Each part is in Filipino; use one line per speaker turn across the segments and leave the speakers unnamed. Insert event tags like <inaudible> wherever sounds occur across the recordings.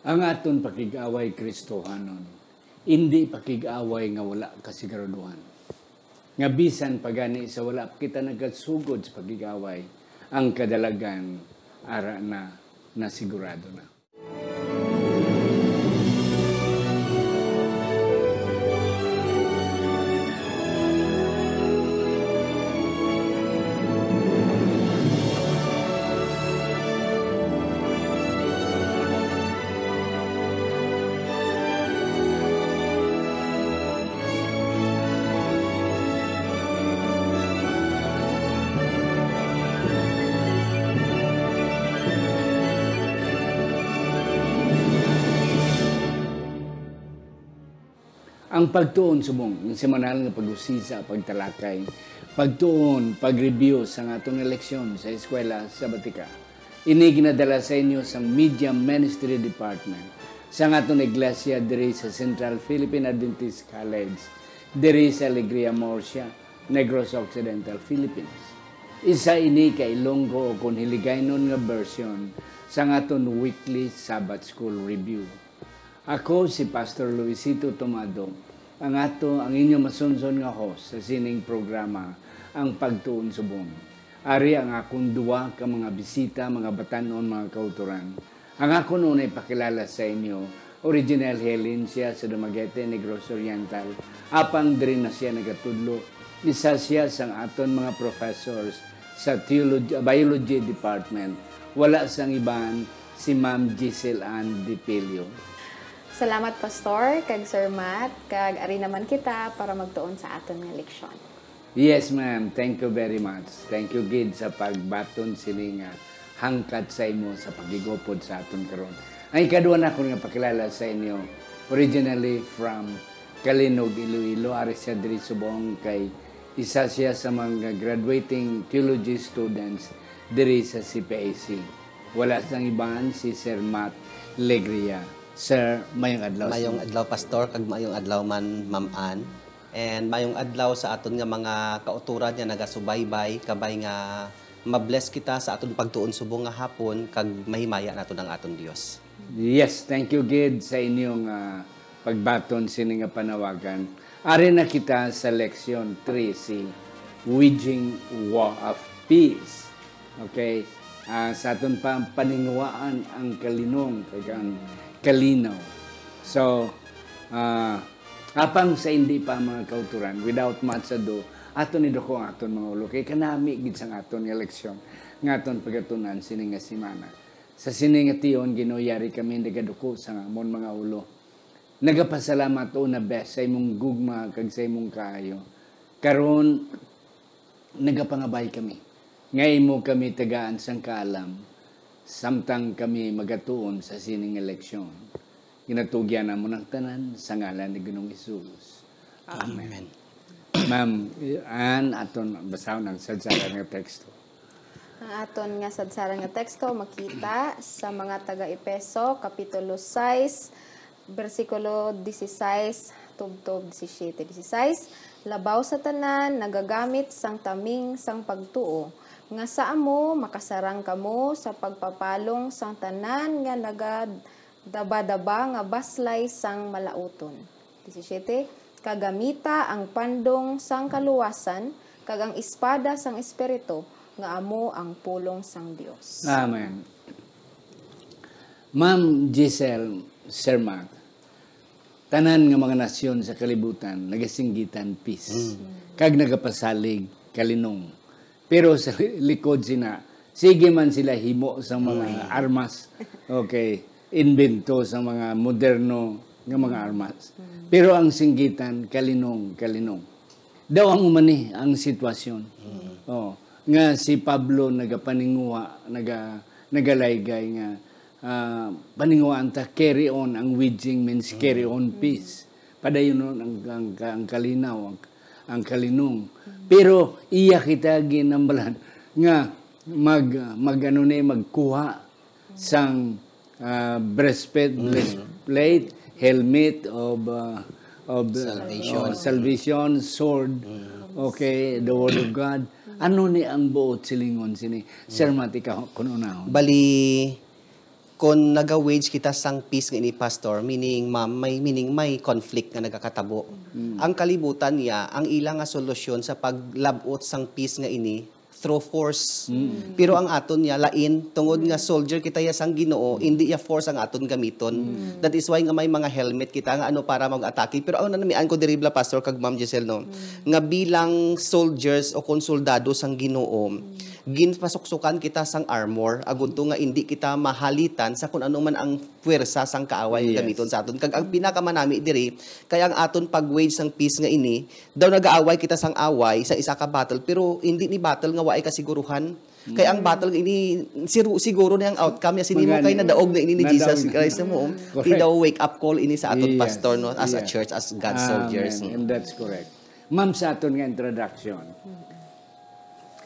Ang aton pakig-away Kristohanon, hindi pakig-away nga wala kasiguraduhan. Nga bisan pagani sa wala kita nagadsugod sa pakig-away, ang kadalagan ara na nasigurado na. ang pagtuon subong semanal nga pag-usisa pagtalakay pagtuon pag-review sa ngatong eleksyon sa eskwela sa Batika ini ginadala sa inyo sa Media Ministry Department sa ngatong iglesia diri sa Central Philippine Adventist College diri sa Alegria Morsia Negros Occidental Philippines isa ini kay Ilonggo o konhiligaynon nga version sa ngaton weekly Sabbath School Review. Ako si Pastor Luisito Tomado ang ato ang inyo masunson nga host sa sining programa ang pagtuon subong. Ari ang akong duwa ka mga bisita, mga batanon, mga kauturan. Ang ako noon ay pakilala sa inyo original Helen siya sa Dumaguete, Negros Oriental. Apang diri na siya nagatudlo. Isa siya sa aton mga professors sa Theology, Biology Department. Wala sang iban si Ma'am Giselle Ann DiPilio.
Salamat Pastor, kag Sir Matt, kag ari naman kita para magtuon sa aton nga leksyon.
Yes ma'am, thank you very much. Thank you gid sa pagbaton sini nga hangkat sa imo sa pagigopod sa aton karon. Ang kadua na ko nga pakilala sa inyo originally from Kalinog, Iloilo, ari siya diri Subong kay isa siya sa mga graduating theology students diri sa CPAC. Wala sang iban si Sir Matt Legria. Sir Mayong Adlaw. Mayong Adlaw Pastor, kag Mayong Adlaw man Ma'am Ann.
And Mayong Adlaw sa aton nga mga kauturan nga nagasubaybay, kabay nga
mabless kita sa aton pagtuon subong nga hapon kag mahimaya nato ng aton Dios. Yes, thank you Gid sa inyong uh, pagbaton sini nga panawagan. Ari na kita sa leksyon 3C, Waging War of Peace. Okay? Uh, sa aton pa paningwaan ang kalinong kag ang kalinaw. So, uh, apang sa hindi pa mga kauturan, without much ado, aton ni ko aton mga ulo. kay kanami gid sang aton eleksyon nga aton pagatunan sini nga semana. Sa sini nga tion ginoyari kami nagaduko sa amon mga ulo. Nagapasalamat o na best sa imong gugma kag sa imong kaayo. Karon nagapangabay kami. Ngay mo kami tagaan sang kalam samtang kami magatuon sa sining eleksyon. Ginatugyan na mo ng tanan sa ngalan ni Ginong Isus. Amen. Amen. Ma'am, an aton basahon ng sadsaran nga teksto.
Ang aton nga sadsaran nga teksto makita sa mga taga Epeso kapitulo 6 bersikulo 16 tubtob 17 16 labaw sa tanan nagagamit sang taming sang pagtuo nga sa amo makasarang kamo sa pagpapalong sang tanan nga nagad daba-daba nga baslay sang malauton. 17. Kagamita ang pandong sang kaluwasan kag ang espada sang espiritu nga amo ang pulong sang Dios. Amen.
Ma'am Giselle Sermark, tanan nga mga nasyon sa kalibutan nagasinggitan peace mm. kag nagapasalig kalinong pero <laughs> sa likod sina, sige man sila himo sa mga okay. armas. Okay. Invento sa mga moderno ng mga armas. Pero ang singgitan, kalinong, kalinong. Daw ang umani ang sitwasyon. Mm. Oh, nga si Pablo nagapaninguha, naga, nagalaygay nga uh, paninguhaan ta carry on ang wedging means carry mm. on peace. Padayon ang, ang, ang kalinaw, ang ang kalinong. Pero iya kita ginambalan nga mag magano ni eh, magkuha sang uh, breastplate, mm. breastplate, helmet of uh, of salvation, uh, salvation sword. Mm. Okay, the word of God. Ano ni ang buot silingon sini? Sir Matika, kuno na. Bali kon naga-wage kita sang
peace nga ini pastor meaning ma'am may meaning may conflict nga nagakatabo mm. ang kalibutan niya ang ilang nga solusyon sa paglabot sang peace nga ini through force mm. pero ang aton niya lain tungod nga soldier kita ya sang Ginoo mm. indi ya force ang aton gamiton mm. that is why nga may mga helmet kita nga ano para mag-atake pero ano namian ko diribla pastor kag ma'am Giselle no mm. nga bilang soldiers o konsoldado sang Ginoo mm ginpasuksukan kita sang armor agunto nga indi kita mahalitan sa kung ano man ang puwersa sang kaaway yes. gamiton sa aton kag ang pinakamanami diri kay ang aton pagwage sang peace nga ini daw nagaaway kita sang away sa isa ka battle pero hindi ni battle nga waay kasiguruhan Mm. Kaya ang battle ini siguro, siguro na ang outcome niya sinimo kay nadaog na ini ni Jesus Christ mo.
Ti <laughs> daw wake up call ini sa aton yes. pastor no as yeah. a church as God's Amen. soldiers. And that's correct. Ma'am sa aton nga introduction. Mm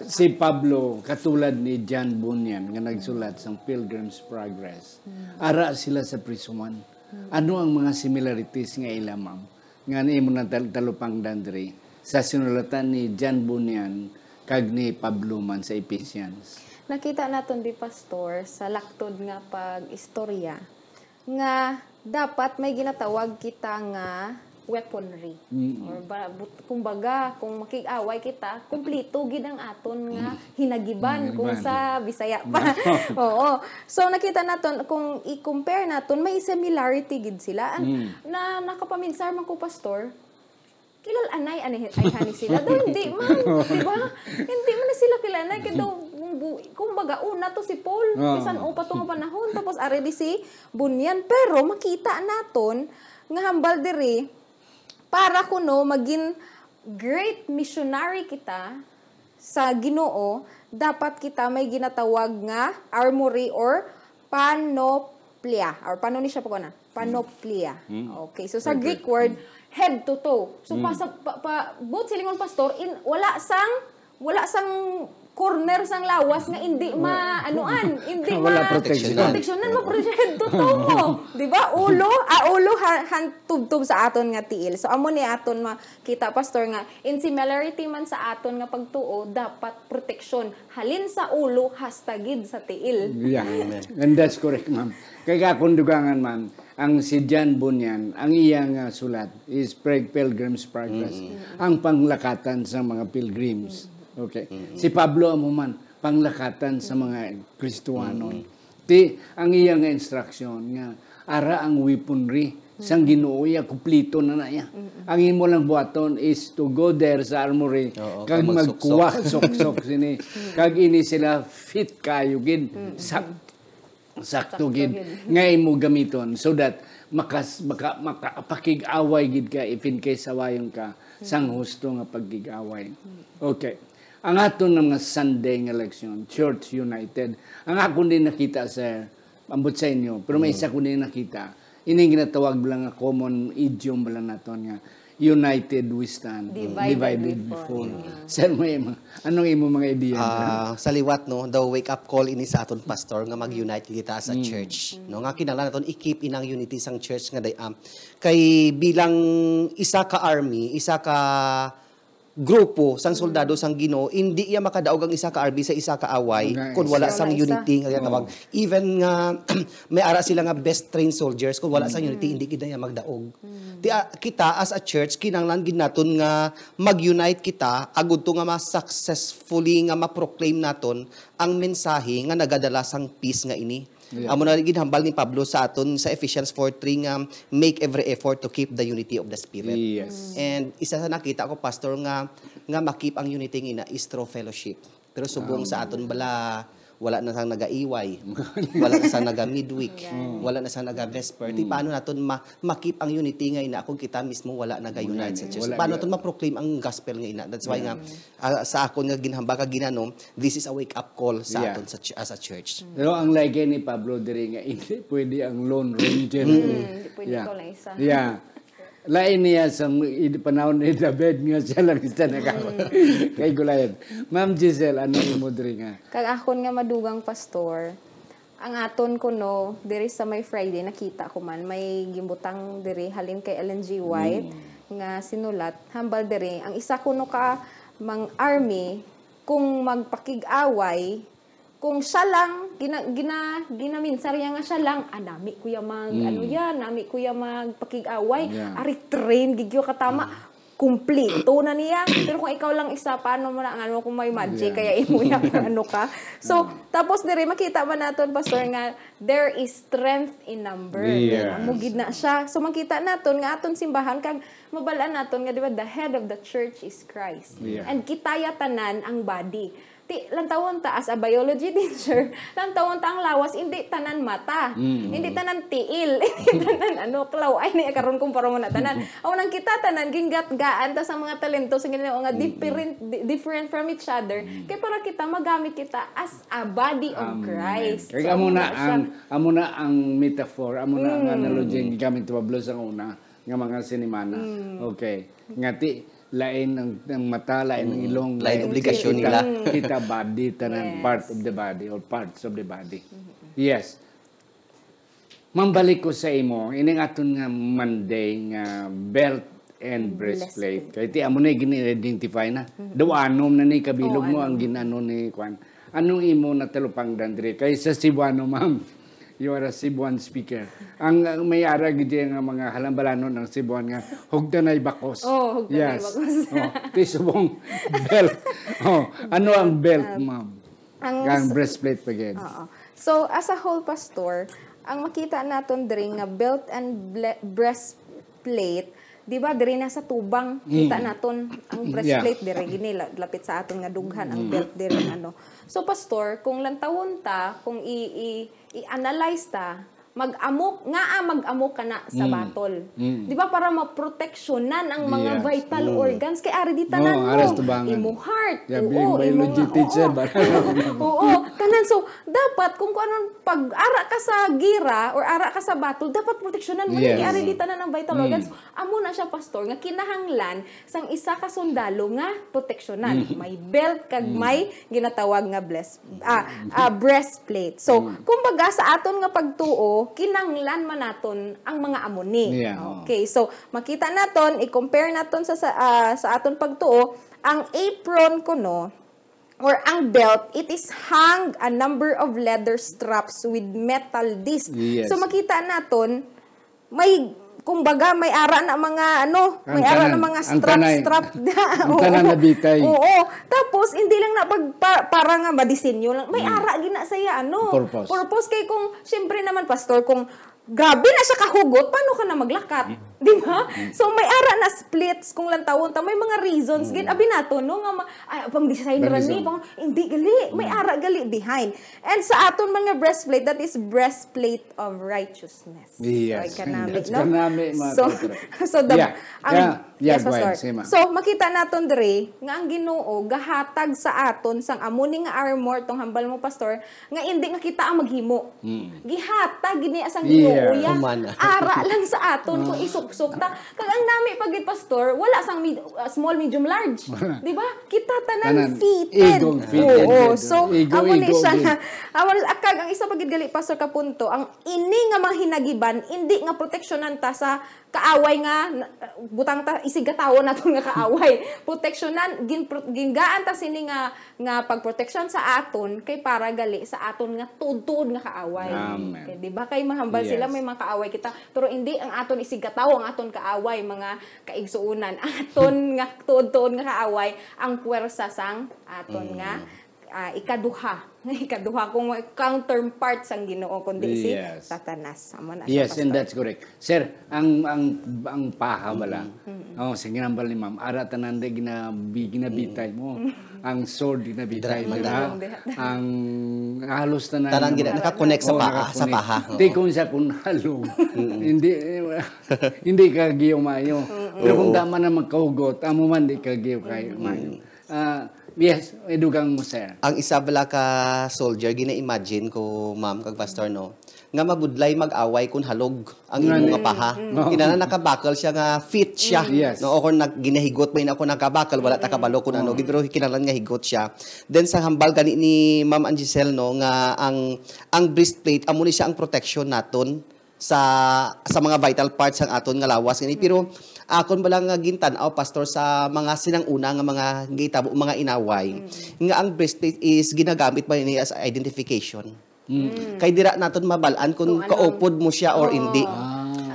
si Pablo, katulad ni John Bunyan, nga nagsulat sa Pilgrim's Progress, ara sila sa prisuman. Ano ang mga similarities nga ila, ma'am? Nga ni mo talupang dandri sa sinulatan ni John Bunyan kag ni Pablo man sa Ephesians.
Nakita naton di pastor sa laktod nga pag-istorya nga dapat may ginatawag kita nga weaponry. Mm-hmm. Or ba, but, kumbaga, kung makiaway kita, kumplito gid ang aton nga hinagiban mm-hmm. kung sa Bisaya pa. <laughs> <laughs> Oo. So nakita naton kung i-compare naton may similarity gid sila. An, mm-hmm. Na nakapaminsar man ko pastor, kilal anay anay hani sila. Daw hindi man, di ba? <laughs> Hindi man na sila kilanay kado kumbaga una to si Paul, ah. bisan upa to nga panahon tapos aredi si Bunyan pero makita naton nga hambal diri para kuno maging great missionary kita sa Ginoo, dapat kita may ginatawag nga armory or panoplia. Or paano ni siya po ko na? Panoplia. Mm. Okay. So sa Greek word, hmm. head to toe. So mm. pa, pa, pa both silingon pastor, in, wala sang wala sang corner sang lawas nga hindi ma anuan hindi <laughs> wala ma Protection nan mo proteksyonan <laughs> totoo mo di ba ulo a ah, ulo han, tubtub sa aton nga tiil so amo ni aton makita pastor nga in similarity man sa aton nga pagtuo dapat protection halin sa ulo hastagid sa tiil yeah
and that's correct ma'am kay kakundugangan man ang si John Bunyan ang iyang uh, sulat is Pilgrim's Progress mm-hmm. ang panglakatan sa mga pilgrims mm-hmm Okay. Mm-hmm. Si Pablo Amuman, panglakatan sa mga Kristuwanon. Mm-hmm. Ti, ang iyang nga instruction nga, ara ang weaponry sang Ginoo ya kuplito na na ya. Mm-hmm. Ang imo lang buhaton is to go there sa armory Oo, kag magkuha sok-sok <laughs> sini. kag ini sila fit kayo gid. Mm-hmm. Sak sakto gid nga imo gamiton so that makas maka, makapakig-away gid ka if in case sawayon ka sang husto nga pagigaway. Okay. Ang aton nga Sunday nga election, Church United, ang akong din nakita, sir, ambot sa inyo, pero may isa ko din nakita, ini ginatawag lang nga common idiom bala naton nga, united we stand, divided, divided before. before. Sir, may anong imo mga ideya? Uh, ah, sa liwat, no,
the wake-up call ini sa aton pastor nga mag-unite kita sa mm. church. No, nga kinala naton i-keep inang unity sang church nga dayam. Um, kay bilang isa ka army, isa ka grupo sang soldado sang Ginoo hindi iya makadaog ang isa ka RB sa isa ka away okay. kun wala sang unity nga tawag oh. even nga <clears throat> may ara sila nga best trained soldiers kun wala mm. sang mm-hmm. unity hindi kita iya magdaog mm. Ti, ah, kita as a church kinanglan gid naton nga mag-unite kita agudto nga mas successfully nga ma-proclaim naton ang mensahe nga nagadala sang peace nga ini
Yeah. Amo na gid
hambal ni Pablo sa aton sa Ephesians 4:3 nga make every effort to keep the unity of the spirit. Yes. Mm. And isa sa nakita ko pastor nga nga makip ang unity nga is through fellowship. Pero subong um, sa aton bala wala na sang nagaiway, <laughs> wala na sang naga midweek, yeah. <laughs> wala na sang naga vesper. Mm. paano naton ma, makip ang unity nga ina kung kita mismo wala naga-unite sa Church. Paano naton ma-proclaim ang gospel nga ina? That's why yeah. nga uh, sa ako nga ginhambaka ginano this is a wake up call sa yeah. aton sa as a church.
Mm. Pero ang lagi ni Pablo diri nga <laughs> hindi pwede ang lone ranger. mm.
Pwede yeah. ko Yeah
lain niya sa panahon ni David <laughs> niya siya lang isa na mm. Kay gulayan. Ma'am Giselle, ano imodri nga?
Kag akon nga madugang pastor, ang aton ko no, diri sa may Friday, nakita ko man, may gimbutang diri halin kay Ellen G. White, mm. nga sinulat, hambal diri, ang isa ko no ka mang army, kung magpakig-away, kung siya lang gina, gina, ginaminsar niya nga siya lang, anami ah, kuya mag, mm. ano yan, anami kuya mag pakig-away, yeah. ari train, gigyo katama, yeah. kumpleto na niya. Pero kung ikaw lang isa, paano mo na, ano, kung may magic, yeah. kaya imuya ano ka. <laughs> So, yeah. Mm. tapos dire makita man naton, Pastor, nga, there is strength in number. Yes. Mugid na siya. So, makita naton, nga aton simbahan, kag mabalaan naton, nga, di ba, the head of the church is Christ. Yeah. And kitaya tanan ang body ti, lantawon ta as a biology <laughs> teacher, lantawon ta ang lawas, hindi tanan mata, mm. hindi tanan tiil, <laughs> hindi tanan ano, klaw, ay niya karon kung parang na tanan. <laughs> Aw nang kita tanan, gingatgaan ta sa mga talento, sa ganyan, nga different, different from each other, mm. kay para kita magamit kita as a body of Christ. Um, amo na ang,
amo na ang metaphor, amo na mm. ang analogy, gamit Pablo sa una, nga mga sinimana. Mm. Okay. Ngati, lain ng, ng mata, lain ng mm. ilong, mm. lain obligasyon nila. Kita body, tanan yes. part of the body or parts of the body. Mm-hmm. Yes. Mambalik ko sa imo, ining aton nga Monday nga belt and breastplate. Kaya ti amo na gini-identify na. Mm-hmm. Do anom na ni kabilog oh, mo ano. ang ginano ni Kwan. Anong imo na talupang dandre? sa Cebuano, ma'am you are a Cebuan speaker. Ang uh, may ara gidi nga mga halambalanon ng Cebuan nga hugdanay bakos. Oh, hugdanay yes. bakos. oh, tisubong belt. Oh, ano ang belt, um, ma'am?
Ang, ang breastplate again. gid. Uh -oh. So as a whole pastor, ang makita naton diri nga belt and breastplate di ba diri na sa tubang mm. kita naton ang breastplate yeah. diri gini lapit sa aton nga dughan mm. ang belt diri ano so pastor kung lantawon ta kung i, i i-analyze ta mag-amok, nga ah, mag-amok ka na sa mm. batol. Mm. Di ba? Para maproteksyonan ang mga yes. vital mm. organs. kay ari di tanan oh, mo. Imo heart. Yeah, oo, biology
imo, teacher. Oo, <laughs> oo, oo.
Kanan. So, dapat kung ano, pag ara ka sa gira or ara ka sa batol, dapat proteksyonan mo. Yes. Kaya ari di tanan ang vital mm. organs. amo na siya, pastor, nga kinahanglan sang isa ka sundalo nga proteksyonan. Mm. May belt kag mm. may ginatawag nga bless, ah, ah, breastplate. So, mm. kumbaga sa aton nga pagtuo, kinanglan man naton ang mga amoni. Yeah. Okay, so makita naton, i-compare naton sa sa, uh, sa aton pagtuo, ang apron ko no, or ang belt, it is hung a number of leather straps with metal disc. Yes. So makita naton, may kumbaga may ara na mga ano, ang may ara na mga strap tanay, strap na. Ang tanan <laughs> na bitay. Oo. Tapos hindi lang na pag para, para nga madisenyo lang. May hmm. ara gina saya ano. Purpose. Purpose kay kung syempre naman pastor kung grabe na siya kahugot, paano ka na maglakat? Hmm. Di ba? So may ara na splits kung lang taon ta may mga reasons mm. gid abi nato no nga ay, pang design ra ni pang hindi gali may mm. ara gali behind. And sa aton mga breastplate that is breastplate of righteousness. Yes. So, kanami, yes. no? Kanami, so so the yeah. ang yeah. Yeah, yes, yeah, So makita naton dre nga ang Ginoo gahatag sa aton sang amo nga armor tong hambal mo pastor nga indi nga kita ang maghimo. Mm. Gihatag gini asang Ginoo ya. ara lang sa aton kung mm. isok suksok ta kag ang dami pag pastor wala sang med- uh, small medium large <laughs> di ba kita tanan fitted fitted oo oh, so ego, amo ni siya na <laughs> amo akag ang isa pag gali pastor ka punto ang ini nga mga hinagiban, hindi nga proteksyonan ta sa kaaway nga butang ta isigatawo naton nga kaaway proteksyonan gin, gingaan ta sini nga nga pagproteksyon sa aton kay para gali sa aton nga tudod nga kaaway Amen. kay di ba kay mahambal yes. sila may mga kaaway kita pero hindi ang aton isigatawo ang aton kaaway mga kaigsuunan <laughs> aton nga tudod nga kaaway ang puwersa sang aton mm. nga uh, ikaduha, <laughs> ikaduha kung counterpart sang Ginoo kundi yes. si Satanas. Amo na Yes, pastor. and that's
correct. Sir, ang ang ang paha bala. Mm-hmm. mm-hmm. Oh, sa ginambal ni Ma'am, ara tanan de ginabi, ginabitay mo. Mm-hmm. ang sword ginabitay mo. ang halos tanan. Tanan gina naka-connect sa oh, paha, oh, sa paha. Hindi kun sa kun halo. <laughs> Hindi <laughs> hindi ka giyo mayo. Kung tama na magkahugot, amo man di ka giyo kayo mayo. Ah, Yes, edugang mo, sir.
Ang isa bala ka soldier, gina-imagine ko, ma'am, kag pastor, no? Nga mabudlay mag-away kun halog ang imong nga paha. Mm. Kinana mm. nakabakal siya nga fit siya. Mm. Yes. No, o kung nag, ginahigot may na ako nakabakal, wala takabalo kun ano. Mm. Pero kinalan nga higot siya. Then sa hambal gani ni Ma'am Angisel, no, nga ang, ang breastplate, amo ni siya ang protection naton sa sa mga vital parts ang aton nga lawas. Pero akon uh, balang nga gintanaw pastor sa mga sinang una nga mga gitabo mga inaway mm. nga ang breast is ginagamit ba niya as identification. Mm. Kay dira naton mabalan kung, kung ano. kaupod mo siya or oh. hindi.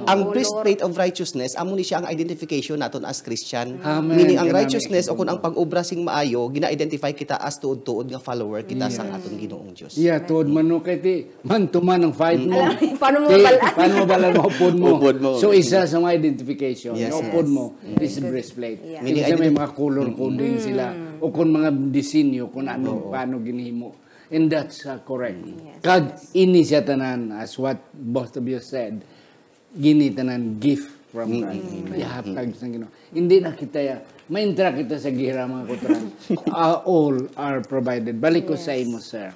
Ang breastplate of righteousness, amo ni siya ang identification naton as Christian. Amen. Meaning, ang righteousness o kung ang pag-obra sing maayo, gina-identify kita as tuod-tuod nga follower kita yeah. sa atong ginoong
Dios Yeah, tuod man kay ti, man tuman ang fight mo. paano mo balaan? Paano mo balaan mo, upod mo. So, isa sa mga identification, yes. upod mo, mm. is breastplate. Meaning, Kasi may mga color-coding mm-hmm. sila, o kung mga disenyo, kun ano, paano ginhimo And that's uh, correct. Yes, God yes. ini siya tanan, as what both of you said ginitanan gift from God. Mm-hmm. Ihatag sa Ginoo. Hindi na kita ya. Maindra kita sa gihirama ko tara. uh, <laughs> ah, all are provided. Balik ko yes. sa imo sir.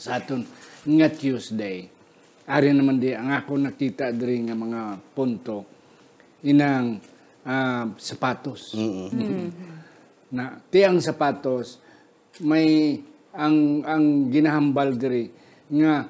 Sa aton nga Tuesday. Ari naman di ang ako nakita diri nga mga punto inang uh, sapatos. Mm-hmm. Mm-hmm. Na tiang sapatos may ang ang ginahambal diri nga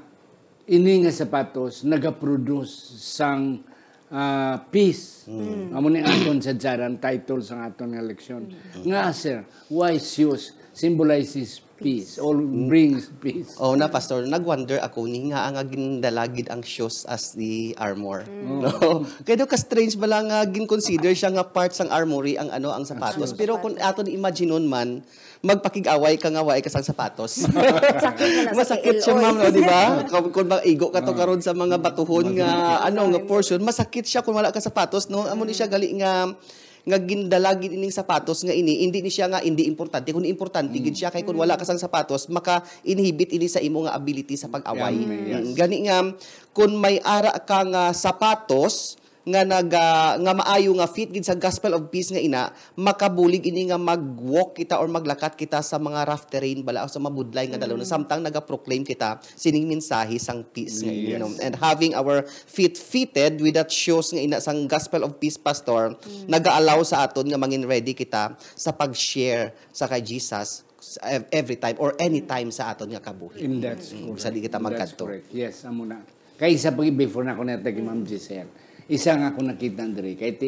ini nga sapatos nagaproduce sang uh, ah, peace. Mm. Amo ni aton sa jaran title sang aton nga leksyon. Mm. Nga sir, why shoes symbolizes peace or mm. brings peace.
Oh na pastor, nagwonder ako ni nga ang gindalagid ang shoes as the armor. Mm. No. <laughs> Kaya ka strange bala nga gin-consider siya nga part sang armory ang ano ang sapatos. Pero kung aton imagineon man magpakig-away ka nga way kasang sapatos. <laughs> masakit siya, ma'am, eh. no, di ba? <laughs> Kung, kung igo ka to ah. karon sa mga batuhon nga, ano, nga portion, masakit siya kung wala ka sapatos, no? Amo ni siya mm. gali nga, nga gindalagin ining sapatos nga ini hindi ni siya nga hindi importante kun importante gid siya kay kun wala ka mm. sang sapatos maka inhibit ini sa imo nga ability sa pag-away yeah, yes. Mm, gani nga kun may ara ka nga sapatos nga nag uh, nga maayo nga fit gid sa gospel of peace nga ina makabulig ini nga magwalk kita or maglakat kita sa mga rough terrain bala sa mabudlay nga dalaw mm. samtang naga-proclaim kita sining mensahe sang peace yes. nga ina and having our feet fitted with that shoes nga ina sang gospel of peace pastor mm. naga-allow sa aton nga mangin ready kita sa pag-share sa kay Jesus every time or any time sa aton nga kabuhi.
And that's correct. Mm. Sa di kita magkadto. Yes, amo na. Kay sa before na ko na tagi Ma'am Giselle isa nga akong nakita, Andre, kahit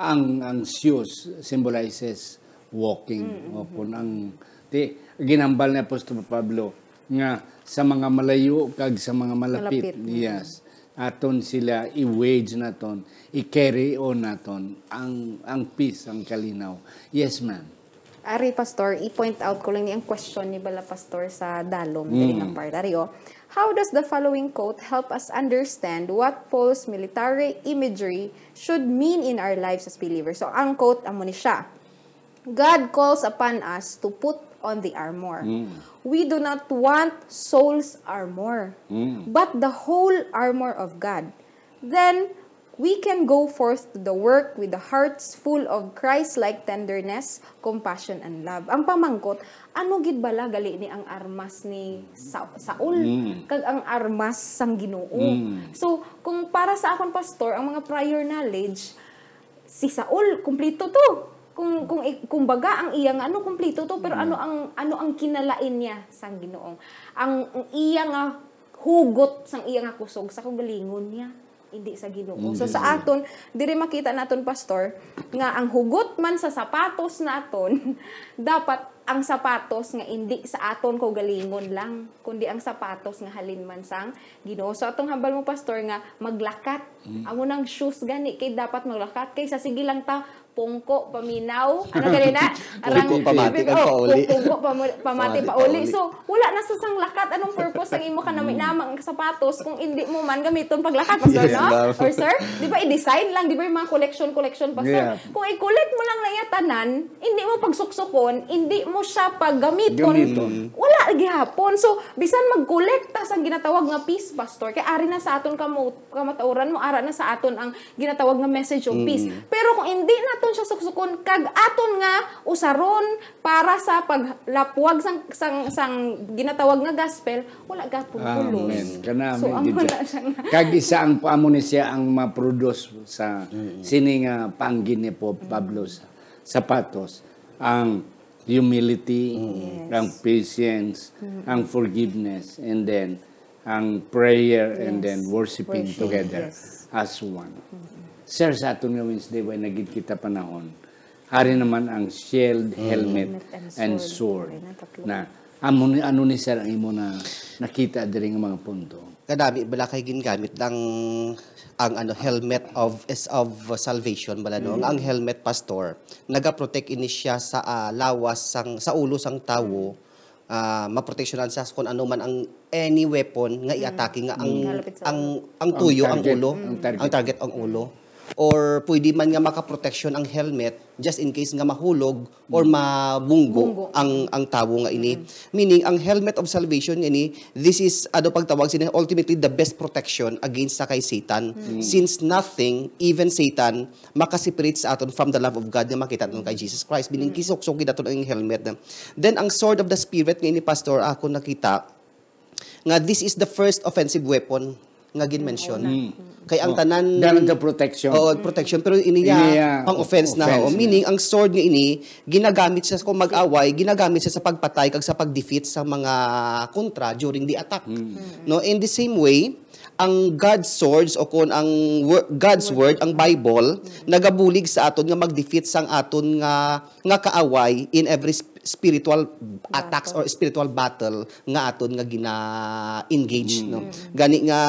ang, ang shoes symbolizes walking. Mm-hmm. O kung ang, ti, ginambal ni Apostol Pablo nga sa mga malayo kag sa mga malapit. malapit. Mm-hmm. Yes. Aton sila i-wage naton, i-carry on naton ang ang peace, ang kalinaw. Yes, ma'am.
Ari Pastor, i-point out ko lang ni ang question ni Bala Pastor sa Dalom, mm. part. Ari, oh, How does the following quote help us understand what Paul's military imagery should mean in our lives as believers? So, ang quote, amo ni siya, God calls upon us to put on the armor. Mm. We do not want soul's armor, mm. but the whole armor of God. Then, we can go forth to the work with the hearts full of Christ-like tenderness, compassion, and love. Ang pamangkot, ano gid bala gali ni ang armas ni Sa Saul mm. kag ang armas sang Ginoo. Mm. So, kung para sa akon pastor, ang mga prior knowledge si Saul kumpleto to. Kung kung kumbaga ang iyang ano kumpleto to pero mm. ano ang ano ang kinalain niya sang Ginoo. Ang, ang iyang ah, hugot sang iyang kusog sa kagalingon niya hindi sa Ginoo. So sa aton diri makita naton pastor nga ang hugot man sa sapatos naton <laughs> dapat ang sapatos nga hindi sa aton ko galingon lang kundi ang sapatos nga halin man sang Ginoo. So atong hambal mo pastor nga maglakat. Mm. Ang unang shoes gani kay dapat maglakat kay sa sige lang ta pungko paminaw <laughs> ano gani na ah? arang pungko pamati kan oh, pauli pungko <laughs> pamati pauli so wala na sa sang lakat anong purpose ng imo ka na mm. namang sapatos kung hindi mo man gamiton paglakat pastor yeah, no or sir di ba i-design lang di ba yung mga collection collection pastor yeah. kung i-collect mo lang na iya tanan hindi mo pagsuksukon hindi mo siya paggamiton wala gihapon so bisan mag-collect ta sang ginatawag nga peace pastor kay ari na sa aton kamot kamaturan mo ara na sa aton ang ginatawag nga message of mm. pero kung hindi aton siya suksukon kag aton nga usaron para sa paglapuag sang sang, sang ginatawag nga gospel wala gapon tulos. Kana so, ang wala siya kag
isa ang paamo ni siya ang ma-produce sa mm-hmm. sini nga panggin ni Pope Pablo sa sapatos ang humility, yes. ang patience, mm-hmm. ang forgiveness and then ang prayer yes. and then worshiping Worship. together yes. as one. Mm-hmm. Sir, sa aton nga Wednesday, way nagid kita panahon, ari naman ang shield, mm. helmet, helmet and sword. And sword. na, amo ni ano ni sir ang imo na nakita diri nga mga punto. Kadami bala kay gingamit ang ang ano helmet
of is of salvation bala no. Mm-hmm. Ang helmet pastor naga-protect ini siya sa uh, lawas sang sa ulo sang tawo. Mm-hmm uh, maproteksyonan sa kung ano man ang any weapon nga iatake nga ang mm. ang ang, ang tuyo ang, target, ang ulo, mm. ang target ang ulo or pwede man nga makaproteksyon ang helmet just in case nga mahulog or mabunggo Bunggo. ang ang tawo nga ini. Mm -hmm. Meaning ang helmet of salvation ini this is ano pagtawag sini ultimately the best protection against sa kay Satan mm -hmm. since nothing even Satan makaseparate sa aton from the love of God nga makita aton kay Jesus Christ. Meaning mm -hmm. kisok-sok gid aton ang helmet. Then ang sword of the spirit nga ini pastor ako nakita nga this is the first offensive weapon nga gin-mention. Mm. Kay ang oh. tanan... ng the protection. Oo, oh, protection. Pero iniya, iniya pang offense, offense na. Offense oh. Meaning, ang sword nga ini, ginagamit siya kung mag-away, ginagamit siya sa pagpatay kag sa pag-defeat sa mga kontra during the attack. Mm. No? In the same way, ang God's swords o kon ang God's word ang Bible nagabulig sa aton nga mag-defeat sang aton nga nga kaaway in every spiritual battle. attacks or spiritual battle nga aton nga gina-engage mm no. Gani nga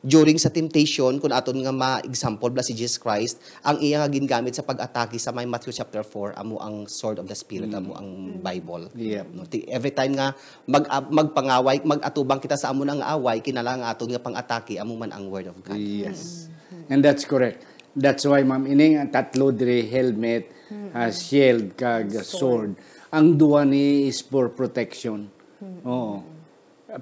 during sa temptation kun aton nga ma-example bla si Jesus Christ ang iya nga gingamit sa pag-atake sa may Matthew chapter 4 amo ang sword of the spirit mm. amo ang mm. Bible. Yeah. No, every time nga mag ah, magpangaway magatubang kita sa amo nang away kinala nga aton nga pang-atake amo man ang word of God. Yes. Mm. And that's
correct. That's why ma'am ining tatlo dire helmet, mm. uh, shield kag sword. sword. Ang duwa ni is for protection. Mm. Oo.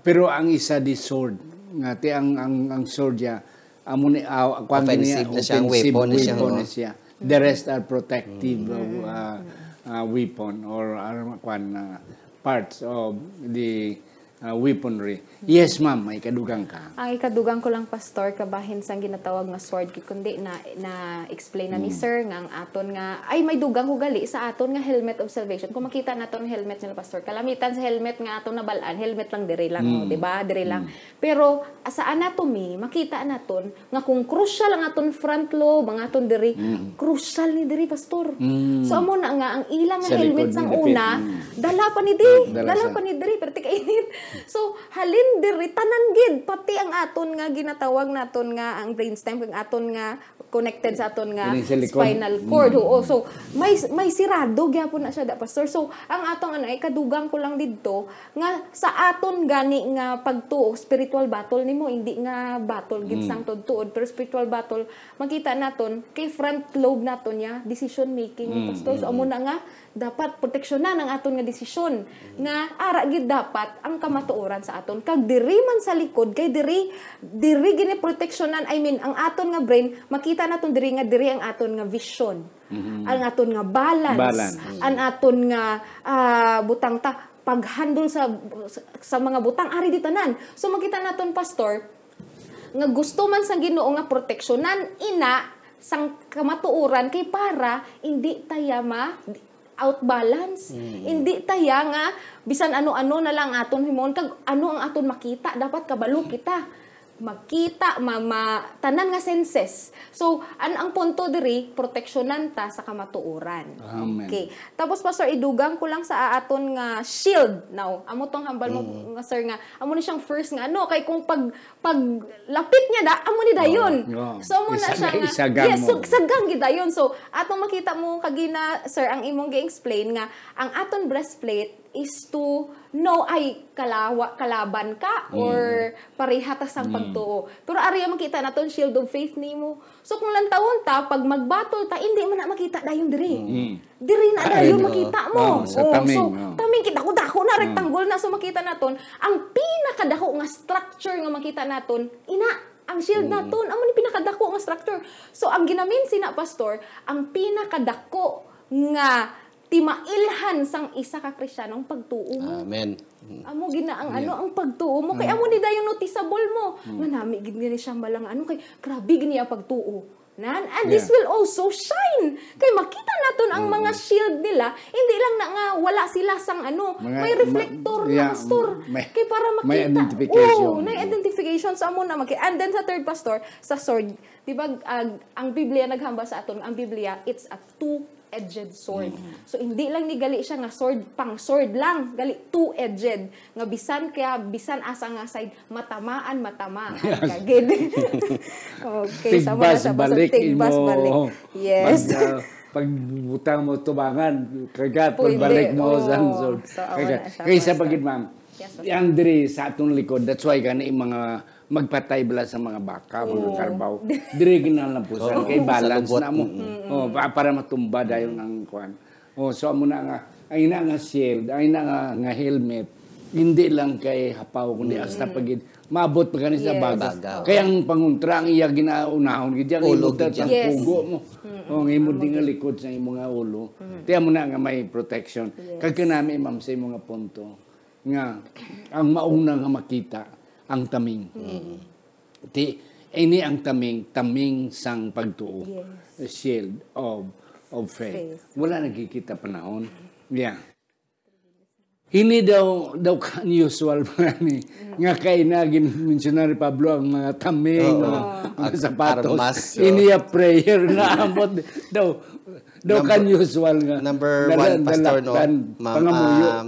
Pero ang isa di sword nga ti ang ang ang soldier amo ni uh, kwan niya siyang weapon, weapon, weapon na siya. The rest are protective mm. uh, uh, weapon or are uh, parts of the uh, ah, weaponry. Yes, ma'am, may kadugang ka.
Ang ikadugang ko lang, Pastor, kabahin sang ginatawag nga sword, kundi na, na explain na ni mm. Sir, nga ang aton nga, ay may dugang hugali sa aton nga helmet of salvation. Kung makita na aton helmet nila, Pastor, kalamitan sa helmet nga aton nabalaan, helmet lang dire lang, oh, mm. no, di ba? Dire lang. Mm. Pero ah, sa anatomy, makita naton nga kung crucial ang aton front lobe, ang aton dire, mm. crucial ni dire, Pastor. Mm. So, amo na nga, ang ilang nga helmet sang una, mm. dala pa ni di, dala, dala pa ni dire, pero tikainit so halin diri tanan gid pati ang aton nga ginatawag naton nga ang brainstem ang aton nga connected sa aton nga spinal mm. cord. Mm. Oo. So, may, may sirado gyapon na siya da, Pastor. So, ang atong ano, ay eh, kadugang ko lang didto nga sa aton gani nga pagtuo, spiritual battle nimo hindi nga battle gid mm. sang tuod pero spiritual battle makita naton kay front lobe naton ya decision making mm. Pastor. So, mm, amo mm. na nga dapat proteksyonan ang aton nga desisyon nga ara gid dapat ang kamatuoran sa aton kag diri man sa likod kay diri diri gini proteksyonan I mean ang aton nga brain makita makita naton diri nga diri ang aton nga vision, mm-hmm. ang aton nga balance, balance. Mm-hmm. ang aton nga uh, butang ta paghandol sa sa mga butang ari dito nan. So makita naton pastor nga gusto man sa Ginoo nga proteksyonan ina sang kamatuoran kay para hindi taya ma outbalance. Mm. Mm-hmm. Hindi taya nga bisan ano-ano na lang aton himon kag ano ang aton makita dapat kabalo kita makita mama tanan nga senses so an ang punto diri proteksyonan ta sa kamatuoran Amen. okay tapos pastor idugang ko lang sa aton nga shield now amo tong hambal mo mm. nga sir nga amo ni siyang first nga ano kay kung pag pag lapit niya da amo ni dayon oh, oh. so amo na siya nga isagang yes, so, sagang gid dayon so atong makita mo kagina sir ang imong gi-explain nga ang aton breastplate is to no ay kalawa kalaban ka mm. or parihatas ang mm. pagtuo. Pero ariya makita naton shield of faith nimo. So kung lang lantawon ta pag magbattle ta hindi man na makita dayon diri. Mm. Diri na dayon makita mo. Oh, oh, taming, so oh. taming kita ko dako na mm. rectangle mm. na so makita naton ang pinakadako nga structure nga makita naton ina ang shield mm. naton amo ni pinakadako nga structure. So ang ginamin sina pastor ang pinakadako nga ti mailhan sang isa ka Kristiyanong pagtuo mo. Amen. Amo gina ang ano ang pagtuo mo kay amo mm. ni dayon noticeable mo. Mm. Nga nami gid ni siya malang ano kay grabe gid niya pagtuo. Nan, and yeah. this will also shine. Kay makita naton ang mm. mga shield nila, hindi lang na nga wala sila sang ano, mga, may reflector ma, yeah, na pastor. May, kay para makita. May identification. Oh, may identification sa amo na makita. And then sa third pastor, sa sword, 'di ba uh, ang Biblia naghamba sa aton, ang Biblia it's a two two-edged sword. Mm. So hindi lang ni gali siya nga sword pang sword lang, gali two-edged nga bisan kaya bisan asa nga side matamaan matama <laughs> kagid. <laughs> okay, sama mga sa balik tigbas mo. balik. Yes. Banda,
pag uh, mo tubangan, kagat, balik mo oh, sa sword. So, kagat. Kaysa pagid ma'am. Yes, okay. Andre sa atong likod, that's why gani mga magpatay bala sa mga baka, mga karbaw. <laughs> Dire lang po sa kay balance na mo. Oh, para matumba dayon ang kwan. Oh, so amo na nga ay na nga shield, ay na nga, nga helmet. Hindi lang kay hapaw kundi mm. hasta pagid mabot pa kanis yes. na baga. baga. Kaya ang panguntra ang iya ginaunahon gid yang ulo gid ang yes. pugo mo. Mm. Oh, imo di nga likod sa imong nga ulo. Mm. Tiya mo na nga may protection. Yes. Kag kanami ma'am sa imong nga punto nga ang mauna nga makita ang taming. Mm. Ti ini ang taming, taming sang pagtuo. Yes. Shield of of faith. faith. Wala nagkikita panahon. Yeah. Hindi daw daw unusual pa ni mm. nga kay nagin missionary Pablo ang mga taming, oh, uh, mga sapatos. Ini a prayer na amot <laughs> daw daw kan usual nga. Number one, Pastor, no? Ma'am, um,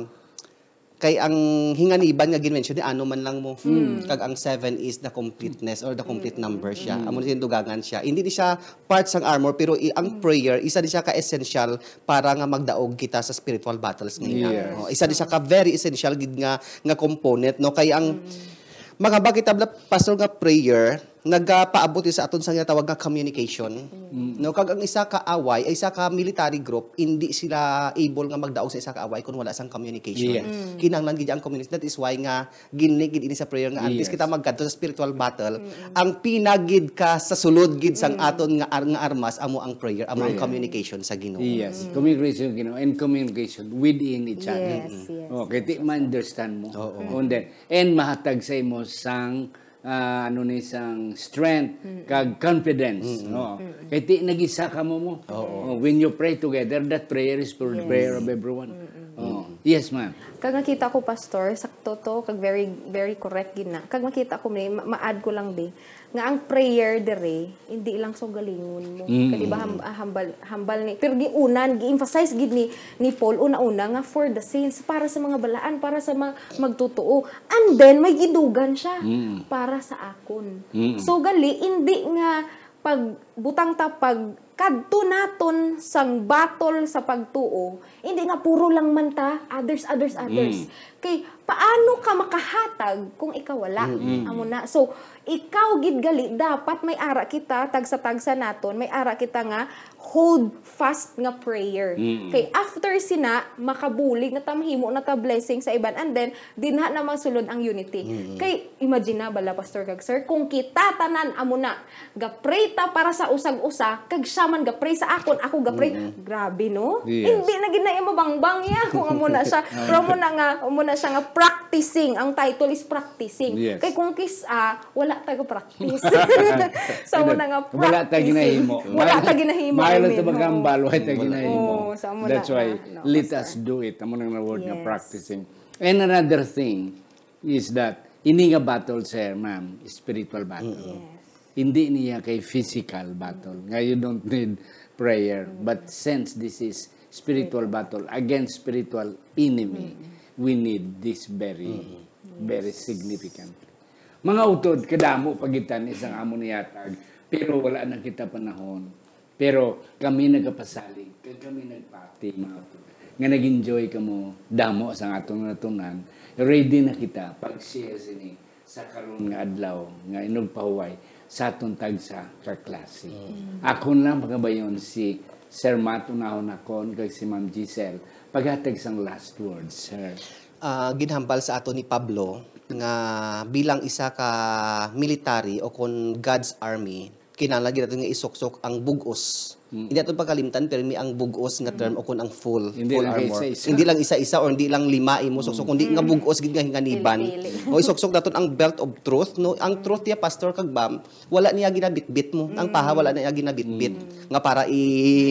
kay ang hinganiban nga ginmention ni ano man lang mo mm. kag ang 7 is the completeness or the complete hmm. number siya mm. amo din dugangan siya hindi di siya part sang armor pero i, ang hmm. prayer isa di siya ka essential para nga magdaog kita sa spiritual battles ngayon yes. oh, isa di siya ka very essential gid nga nga component no kay ang mm. mga tabla pastor nga prayer nagpaabot sa aton sa tawag nga communication. Mm. No kag ang isa ka away, ay isa ka military group, hindi sila able nga magdaog sa isa ka away kun wala sang communication. Yes. Mm. Kinahanglan gid ang communication. That is why nga ginlig ini sa prayer nga antes yes. kita magkadto sa spiritual battle, mm. ang pinagid ka sa sulod gid sang mm. aton
nga, ar nga armas amo ang prayer, amo ang communication sa Ginoo. Yes, mm. communication Ginoo and communication within each other. Yes, mm. yes. Okay, ti understand mo. Oo. Oh, oh. And then and mahatag sa imo sang uh, ano ni isang strength mm-hmm. kag confidence mm-hmm. no mm-hmm. nagisa ka mo mo oh, oh. when you pray together that prayer is for yes. the prayer of everyone mm-hmm. oh. yes ma'am
kag nakita ko pastor sakto to kag very very correct gina kag makita ko ni ma-add ko lang di nga ang prayer dere hindi ilang so galingon mo mm kadi ba ham, ah, hambal hambal ni pero giunan gi-emphasize gid ni ni Paul una-una nga for the saints para sa mga balaan para sa mga magtotoo and then may gidugan siya mm para sa akon mm-hmm. so gali hindi nga pag butang ta pag kadto naton sang battle sa pagtuo hindi nga puro lang man ta others others others mm. kay paano ka makahatag kung ikaw wala mm-hmm. amo na so ikaw gid gali dapat may ara kita tagsa-tagsa naton, may ara kita nga hold fast nga prayer. Mm-hmm. Kay after sina makabulig na tamhimo na ta blessing sa iban and then dinha na masulod ang unity. Mm-hmm. Kay imagine na bala pastor kag sir kung kita tanan amo na gapray ta para sa usag-usa kag siya man pray sa akon ako gapray mm-hmm. grabe no? Yes. Hindi na gid na mabangbang ya kung amo na siya. <laughs> Pero mo na nga mo na siya nga practicing ang title is practicing. Yes. Kay kung kis uh, wala tayo practice. <laughs> sa mo na nga practice.
Wala tayo ginahimo. Wala tayo ginahimo. Mahalo ito magambal, wala tayo ginahimo. That's why, no, let us do it. Amo nang na word yes. na practicing. And another thing is that, ini nga battle, sir, ma'am, spiritual battle. Yes. Hindi niya kay physical battle. Nga you don't need prayer, but since this is spiritual battle against spiritual enemy, we need this very, very significant. Mga utod, kadamo pagitan isang amo niyatag, pero wala na kita panahon. Pero kami nagapasalig, kami nagpati, mga utod. Nga nag-enjoy ka mo, damo sa atong natunan, ready na kita pag siya sini sa karon nga adlaw, nga inugpahuway, sa atong tagsa kaklase. Mm. Ako na magabayon si Sir Matunahon akon kay si Ma'am Giselle paghatag sang last words, sir uh, ginhambal sa ato ni Pablo nga
bilang isa ka military o kon God's army kinala gyud nga isuksok ang bugos Mm. Hindi aton pagkalimtan permi ang bugos nga term o kun ang full hindi full armor. Isa-isa. Hindi lang isa-isa or hindi lang lima imo eh, suksok hmm. kundi mm. nga hmm. bugos gid nga hinganiban. <laughs> o isuksok daton ang belt of truth no. Ang truth niya pastor kag bam wala niya ginabitbit mo. Ang hmm. paha wala niya ginabitbit mm. nga para i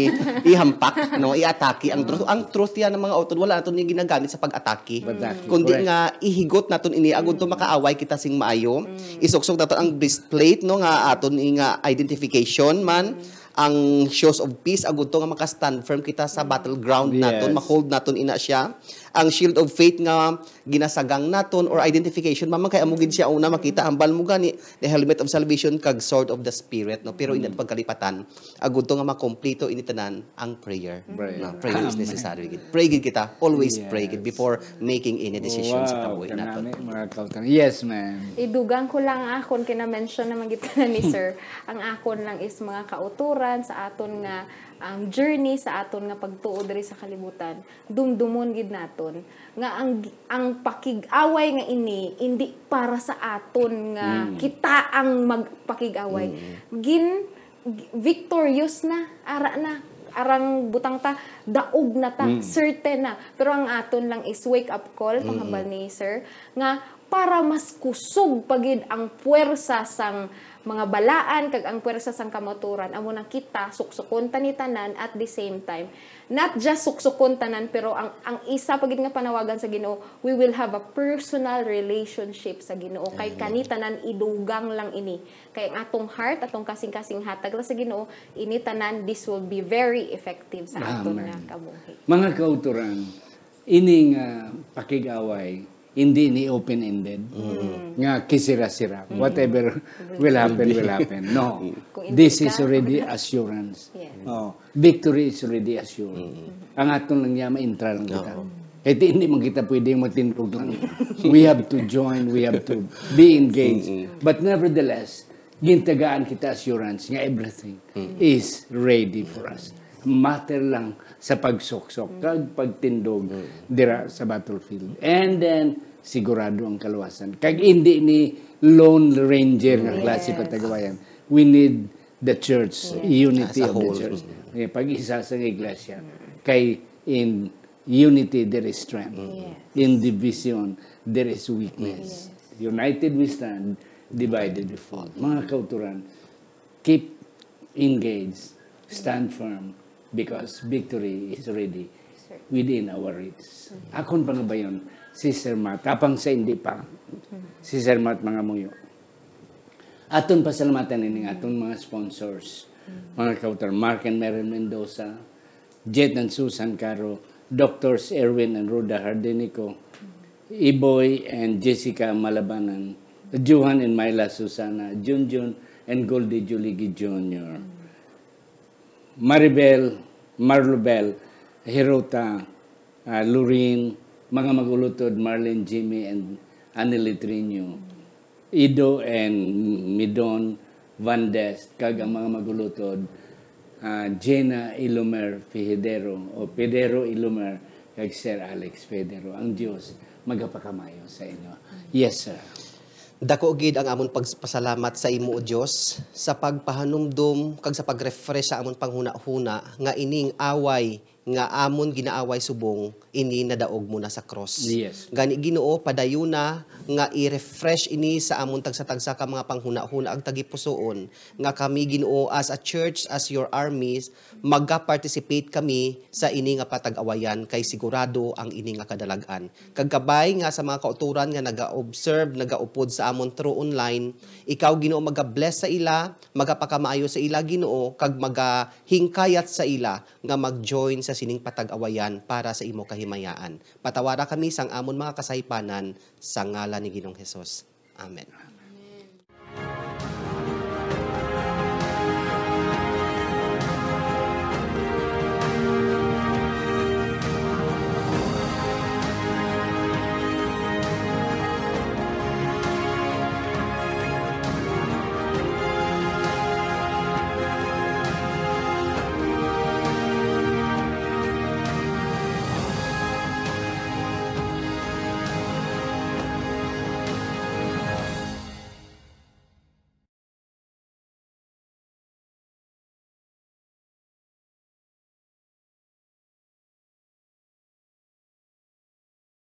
<laughs> ihampak no iatake ang truth. Ang truth niya ng mga author wala naton niya ginagamit sa pag-atake. Kundi nga ihigot naton ini agud to makaaway kita sing maayo. Mm. Isuksok daton ang breastplate no nga aton nga identification man. Mm ang shows of peace aguto nga maka stand firm kita sa battleground yes. naton hold naton ina siya ang shield of faith nga ginasagang naton or identification mamang kay amugin siya una makita ang balmuga ni the helmet of salvation kag sword of the spirit no pero inat mm. pagkalipatan agudto nga makompleto ini tanan ang prayer prayer, no, prayer is necessary gid pray gid kita always yes. pray gid before making any decision wow, sa kabuhi
naton miracle yes
ma'am
idugang ko lang akon kina mention na magitan ni <laughs> sir ang akon lang is mga kauturan sa aton nga ang journey sa aton nga pagtuod diri sa kalibutan dumdumon gid naton nga ang ang pakigaway nga ini hindi para sa aton nga mm. kita ang magpakigaway mm. gin victorious na ara na arang butang ta daog na ta mm. certain na pero ang aton lang is wake up call mm. pangabal ni sir nga para mas kusog pagid ang puwersa sang mga balaan kag ang pwersa sang kamaturan amo na kita suksukon ta ni tanan at the same time not just suksukon tanan pero ang ang isa pagid nga panawagan sa Ginoo we will have a personal relationship sa Ginoo kay kani tanan idugang lang ini kay ang atong heart atong kasing-kasing hatag sa Ginoo ini tanan this will be very effective sa aton nga kabuhi
mga kauturan ining uh, pakigaway hindi ni open-ended. Mm. Nga kisira-sira. Mm. Whatever will happen, will happen. No. This is already assurance. Yes. Oh, victory is already assured. Mm. Mm-hmm. Ang atong lang niya, intra lang kita. No. Eh, hindi man kita pwede matindog lang. we have to join, we have to be engaged. But nevertheless, gintagaan kita assurance nga everything mm is ready for us matter lang sa pagsoksok, mm. kag pagtindog mm. dira sa battlefield. And then sigurado ang kaluwasan. Kag hindi ni lone ranger nga klase yes. patagawayan. We need the church, unity of whole. the church. Mm. Eh, pag isa sa iglesia, kay in unity there is strength. In division there is weakness. United we stand, divided we fall. Mga kauturan, keep engaged, stand firm, because victory is already within our reach. Mm-hmm. Akon pa nga ba yun? Sister Mat, tapang sa hindi pa. Mm-hmm. Sister Mat, mga muyo. Aton pasalamatan ini mm-hmm. aton mga sponsors. Mga kautar, Mark and Meryl Mendoza, Jet and Susan Caro, Doctors Erwin and Roda Hardenico, Iboy and Jessica Malabanan, Johan and Myla Susana, Junjun and Goldie Juligi Jr. Mm-hmm. Maribel, Marlubel, Hirota, uh, ah, Lorraine, mga magulutod, Marlene, Jimmy, and Annie Litrino, Ido and Midon, Van Dest, kag ang mga magulutod, uh, ah, Jena Ilumer Fidero, o Pedero Ilumer, kag Sir Alex Pedero, ang Diyos magapakamayo sa inyo. Yes, sir.
Dako gid ang amon pagpasalamat sa imo o Dios sa pagpahanumdom kag sa pagrefresh sa amon panghuna-huna nga ining away nga amon ginaaway subong ini nadaog mo na sa cross. Yes. Gani Ginoo na nga i-refresh ini sa amon tagsa-tagsa ka mga panghuna-huna ang tagipusoon nga kami Ginoo as a church as your armies magka-participate kami sa ini nga patag-awayan kay sigurado ang ini nga kadalagan. Kagkabay nga sa mga kauturan nga naga-observe, nagaupod sa amon through online, ikaw Ginoo maga-bless sa ila, magapakamayo sa ila Ginoo kag maga-hingkayat sa ila nga mag-join sa sining patag-awayan para sa imo kahimayaan. Patawara kami sang amon mga kasaypanan sa ngala ni Ginoong Hesus. Amen. Amen.